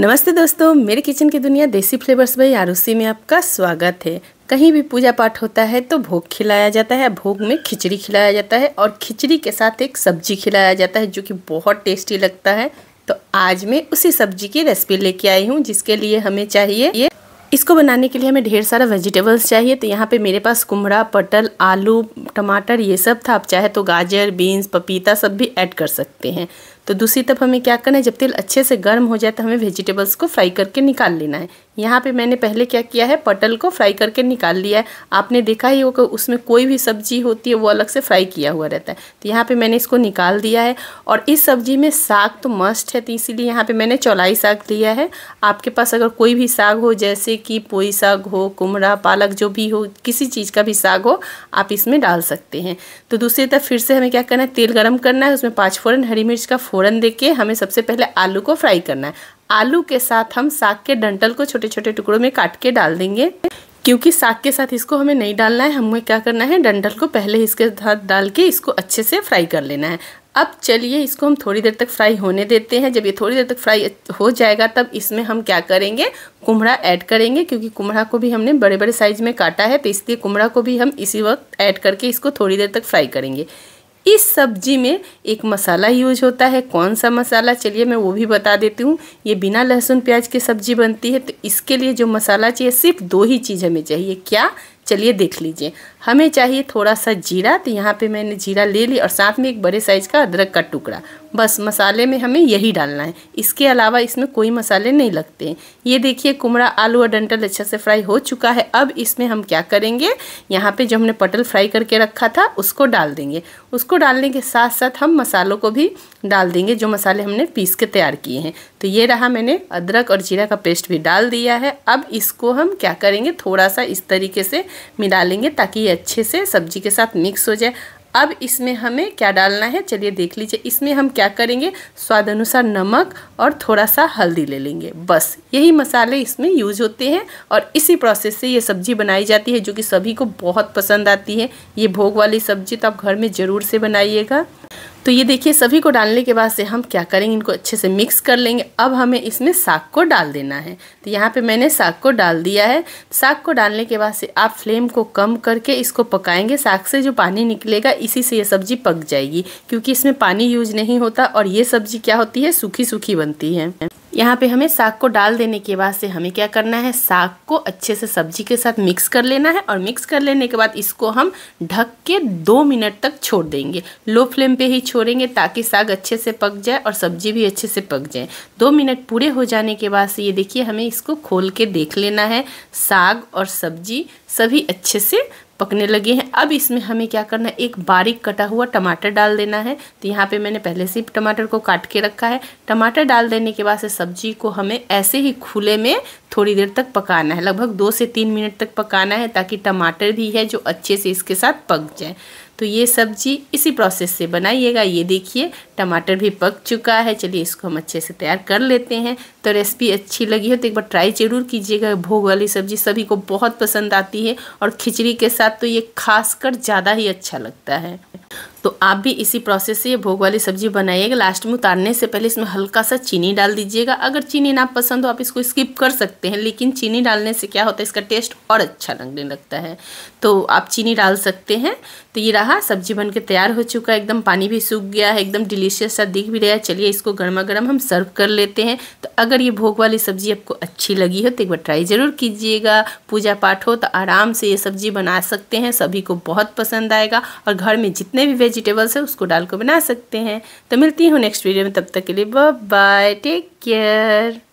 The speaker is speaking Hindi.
नमस्ते दोस्तों मेरे किचन की दुनिया देसी फ्लेवर्स भाई आरुषि में आपका स्वागत है कहीं भी पूजा पाठ होता है तो भोग खिलाया जाता है भोग में खिचड़ी खिलाया जाता है और खिचड़ी के साथ एक सब्जी खिलाया जाता है जो कि बहुत टेस्टी लगता है तो आज मैं उसी सब्जी की रेसिपी लेके आई हूँ जिसके लिए हमें चाहिए ये इसको बनाने के लिए हमें ढेर सारा वेजिटेबल्स चाहिए तो यहाँ पे मेरे पास कुमड़ा पटल आलू टमाटर ये सब था आप चाहे तो गाजर बीन्स पपीता सब भी ऐड कर सकते हैं तो दूसरी तरफ हमें क्या करना है जब तेल अच्छे से गर्म हो जाए तो हमें वेजिटेबल्स को फ्राई करके निकाल लेना है यहाँ पे मैंने पहले क्या किया है पटल को फ्राई करके निकाल लिया है आपने देखा ही होगा उसमें कोई भी सब्जी होती है वो अलग से फ्राई किया हुआ रहता है तो यहाँ पे मैंने इसको निकाल दिया है और इस सब्जी में साग तो मस्ट है तो इसीलिए यहाँ पे मैंने चौलाई साग लिया है आपके पास अगर कोई भी साग हो जैसे कि पोई साग हो कुमड़ा पालक जो भी हो किसी चीज़ का भी साग हो आप इसमें डाल सकते हैं तो दूसरी तरफ फिर से हमें क्या करना है तेल गर्म करना है उसमें पाँच फ़ोरन हरी मिर्च का फोड़न देके हमें सबसे पहले आलू को फ्राई करना है आलू के साथ हम साग के डंटल को छोटे छोटे टुकड़ों में काट के डाल देंगे क्योंकि साग के साथ इसको हमें नहीं डालना है हमें क्या करना है डंठल को पहले इसके साथ डाल के इसको अच्छे से फ्राई कर लेना है अब चलिए इसको हम थोड़ी देर तक फ्राई होने देते हैं जब ये थोड़ी देर तक फ्राई हो जाएगा तब इसमें हम क्या करेंगे कुम्हड़ा ऐड करेंगे क्योंकि कुम्हड़ा को भी हमने बड़े बड़े साइज में काटा है तो इसलिए कुम्हड़ा को भी हम इसी वक्त ऐड करके इसको थोड़ी देर तक फ्राई करेंगे इस सब्जी में एक मसाला यूज होता है कौन सा मसाला चलिए मैं वो भी बता देती हूँ ये बिना लहसुन प्याज की सब्जी बनती है तो इसके लिए जो मसाला चाहिए सिर्फ दो ही चीज़ हमें चाहिए क्या चलिए देख लीजिए हमें चाहिए थोड़ा सा जीरा तो यहाँ पे मैंने जीरा ले ली और साथ में एक बड़े साइज़ का अदरक का टुकड़ा बस मसाले में हमें यही डालना है इसके अलावा इसमें कोई मसाले नहीं लगते हैं ये देखिए कुमड़ा आलू और डंटल अच्छे से फ्राई हो चुका है अब इसमें हम क्या करेंगे यहाँ पे जो हमने पटल फ्राई करके रखा था उसको डाल देंगे उसको डालने के साथ साथ हम मसालों को भी डाल देंगे जो मसाले हमने पीस के तैयार किए हैं तो ये रहा मैंने अदरक और जीरा का पेस्ट भी डाल दिया है अब इसको हम क्या करेंगे थोड़ा सा इस तरीके से मिला लेंगे ताकि ये अच्छे से सब्जी के साथ मिक्स हो जाए अब इसमें हमें क्या डालना है चलिए देख लीजिए इसमें हम क्या करेंगे स्वाद अनुसार नमक और थोड़ा सा हल्दी ले लेंगे बस यही मसाले इसमें यूज होते हैं और इसी प्रोसेस से ये सब्जी बनाई जाती है जो कि सभी को बहुत पसंद आती है ये भोग वाली सब्जी तो आप घर में ज़रूर से बनाइएगा तो ये देखिए सभी को डालने के बाद से हम क्या करेंगे इनको अच्छे से मिक्स कर लेंगे अब हमें इसमें साग को डाल देना है तो यहाँ पे मैंने साग को डाल दिया है साग को डालने के बाद से आप फ्लेम को कम करके इसको पकाएंगे साग से जो पानी निकलेगा इसी से ये सब्ज़ी पक जाएगी क्योंकि इसमें पानी यूज नहीं होता और ये सब्ज़ी क्या होती है सूखी सूखी बनती है यहाँ पे हमें साग को डाल देने के बाद से हमें क्या करना है साग को अच्छे से सब्जी के साथ मिक्स कर लेना है और मिक्स कर लेने के बाद इसको हम ढक के दो मिनट तक छोड़ देंगे लो फ्लेम पे ही छोड़ेंगे ताकि साग अच्छे से पक जाए और सब्जी भी अच्छे से पक जाए दो मिनट पूरे हो जाने के बाद से ये देखिए हमें इसको खोल के देख लेना है साग और सब्जी सभी अच्छे से पकने लगे हैं अब इसमें हमें क्या करना है एक बारीक कटा हुआ टमाटर डाल देना है तो यहाँ पे मैंने पहले से टमाटर को काट के रखा है टमाटर डाल देने के बाद से सब्जी को हमें ऐसे ही खुले में थोड़ी देर तक पकाना है लगभग दो से तीन मिनट तक पकाना है ताकि टमाटर भी है जो अच्छे से इसके साथ पक जाए तो ये सब्जी इसी प्रोसेस से बनाइएगा ये देखिए टमाटर भी पक चुका है चलिए इसको हम अच्छे से तैयार कर लेते हैं तो रेसिपी अच्छी लगी हो तो एक बार ट्राई ज़रूर कीजिएगा भोग वाली सब्जी सभी को बहुत पसंद आती है और खिचड़ी के साथ तो ये खास कर ज़्यादा ही अच्छा लगता है तो आप भी इसी प्रोसेस से ये भोग वाली सब्जी बनाइएगा लास्ट में उतारने से पहले इसमें हल्का सा चीनी डाल दीजिएगा अगर चीनी ना पसंद हो आप इसको स्किप कर सकते हैं लेकिन चीनी डालने से क्या होता है इसका टेस्ट और अच्छा लगने लगता है तो आप चीनी डाल सकते हैं तो ये रहा सब्जी बन के तैयार हो चुका है एकदम पानी भी सूख गया है एकदम डिलीशियस सा दिख भी रहा है चलिए इसको गर्मा गर्म हम सर्व कर लेते हैं तो अगर ये भोग वाली सब्जी आपको अच्छी लगी हो तो एक बार ट्राई ज़रूर कीजिएगा पूजा पाठ हो तो आराम से ये सब्जी बना सकते हैं सभी को बहुत पसंद आएगा और घर में जितने भी वेज वेजिटेबल्स है उसको डालकर बना सकते हैं तो मिलती हूँ नेक्स्ट वीडियो में तब तक के लिए बाय टेक केयर